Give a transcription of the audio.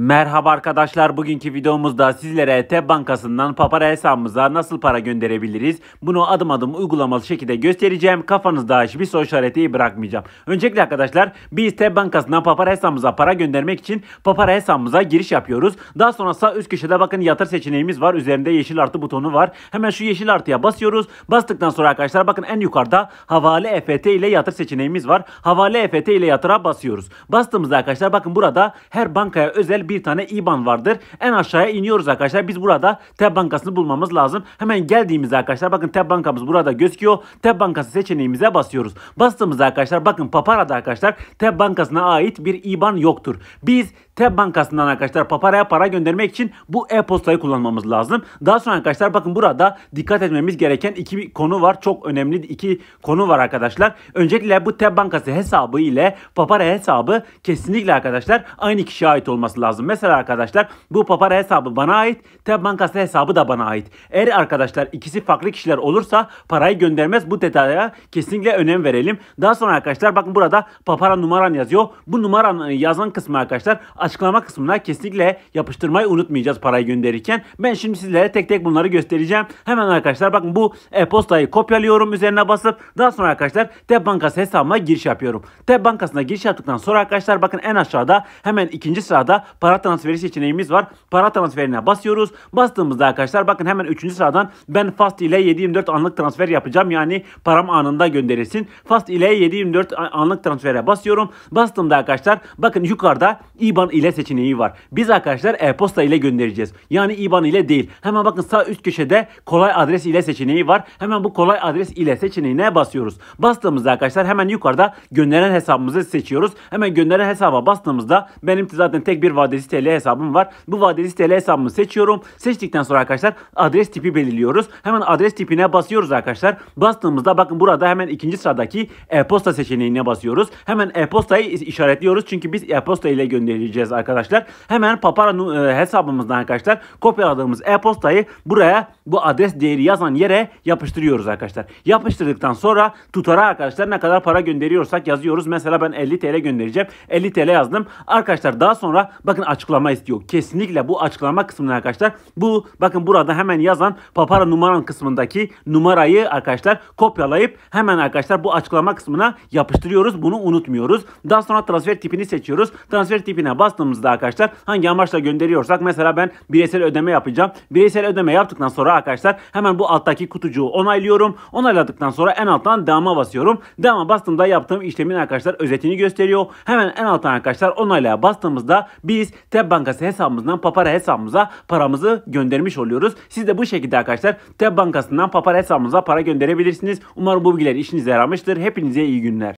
Merhaba arkadaşlar bugünkü videomuzda sizlere TEB Bankası'ndan papara hesabımıza nasıl para gönderebiliriz bunu adım adım uygulamalı şekilde göstereceğim kafanızda hiçbir soru işareti bırakmayacağım. Öncelikle arkadaşlar biz TEB Bankası'ndan papara hesabımıza para göndermek için papara hesabımıza giriş yapıyoruz. Daha sonrasında üst köşede bakın yatır seçeneğimiz var üzerinde yeşil artı butonu var. Hemen şu yeşil artıya basıyoruz bastıktan sonra arkadaşlar bakın en yukarıda havale EFT ile yatır seçeneğimiz var. Havale EFT ile yatıra basıyoruz. Bastığımızda arkadaşlar bakın burada her bankaya özel bir tane IBAN vardır. En aşağıya iniyoruz arkadaşlar. Biz burada TEB bankasını bulmamız lazım. Hemen geldiğimizde arkadaşlar bakın TEB bankamız burada gözüküyor. TEB bankası seçeneğimize basıyoruz. Bastığımızda arkadaşlar bakın Papara'da arkadaşlar TEB bankasına ait bir IBAN yoktur. Biz TEB bankasından arkadaşlar Papara'ya para göndermek için bu e-postayı kullanmamız lazım. Daha sonra arkadaşlar bakın burada dikkat etmemiz gereken iki konu var. Çok önemli iki konu var arkadaşlar. Öncelikle bu TEB bankası hesabı ile Papara hesabı kesinlikle arkadaşlar aynı kişiye ait olması lazım lazım. Mesela arkadaşlar bu papara hesabı bana ait, Tab Bankası hesabı da bana ait. Eğer arkadaşlar ikisi farklı kişiler olursa parayı göndermez. Bu detaya kesinlikle önem verelim. Daha sonra arkadaşlar bakın burada papara numaran yazıyor. Bu numaran e, yazan kısmı arkadaşlar açıklama kısmına kesinlikle yapıştırmayı unutmayacağız parayı gönderirken. Ben şimdi sizlere tek tek bunları göstereceğim. Hemen arkadaşlar bakın bu e-postayı kopyalıyorum üzerine basıp daha sonra arkadaşlar Tab Bankası hesabıma giriş yapıyorum. Tab Bankası'na giriş yaptıktan sonra arkadaşlar bakın en aşağıda hemen ikinci sırada para transferi seçeneğimiz var. Para transferine basıyoruz. Bastığımızda arkadaşlar bakın hemen 3. sıradan ben Fast ile 724 anlık transfer yapacağım. Yani param anında gönderilsin. Fast ile 724 anlık transfere basıyorum. Bastığımda arkadaşlar bakın yukarıda IBAN ile seçeneği var. Biz arkadaşlar e-posta ile göndereceğiz. Yani IBAN ile değil. Hemen bakın sağ üst köşede kolay adres ile seçeneği var. Hemen bu kolay adres ile seçeneğine basıyoruz. Bastığımızda arkadaşlar hemen yukarıda gönderen hesabımızı seçiyoruz. Hemen gönderen hesaba bastığımızda benim zaten tek bir vade vadesi TL hesabım var. Bu vadesi TL hesabımı seçiyorum. Seçtikten sonra arkadaşlar adres tipi belirliyoruz. Hemen adres tipine basıyoruz arkadaşlar. Bastığımızda bakın burada hemen ikinci sıradaki e-posta seçeneğine basıyoruz. Hemen e-postayı işaretliyoruz. Çünkü biz e-posta ile göndereceğiz arkadaşlar. Hemen Papara e, hesabımızdan arkadaşlar kopyaladığımız e-postayı buraya bu adres değeri yazan yere yapıştırıyoruz arkadaşlar. Yapıştırdıktan sonra tutara arkadaşlar ne kadar para gönderiyorsak yazıyoruz. Mesela ben 50 TL göndereceğim. 50 TL yazdım. Arkadaşlar daha sonra bakın bakın açıklama istiyor. Kesinlikle bu açıklama kısmını arkadaşlar bu bakın burada hemen yazan papara numaran kısmındaki numarayı arkadaşlar kopyalayıp hemen arkadaşlar bu açıklama kısmına yapıştırıyoruz. Bunu unutmuyoruz. Daha sonra transfer tipini seçiyoruz. Transfer tipine bastığımızda arkadaşlar hangi amaçla gönderiyorsak mesela ben bireysel ödeme yapacağım. Bireysel ödeme yaptıktan sonra arkadaşlar hemen bu alttaki kutucuğu onaylıyorum. Onayladıktan sonra en alttan devama basıyorum. Devama bastığımda yaptığım işlemin arkadaşlar özetini gösteriyor. Hemen en alttan arkadaşlar onaylaya bastığımızda biz biz TEB Bankası hesabımızdan Papara hesabımıza paramızı göndermiş oluyoruz. Siz de bu şekilde arkadaşlar TEB Bankası'ndan Papara hesabımıza para gönderebilirsiniz. Umarım bu bilgiler işinize yaramıştır. Hepinize iyi günler.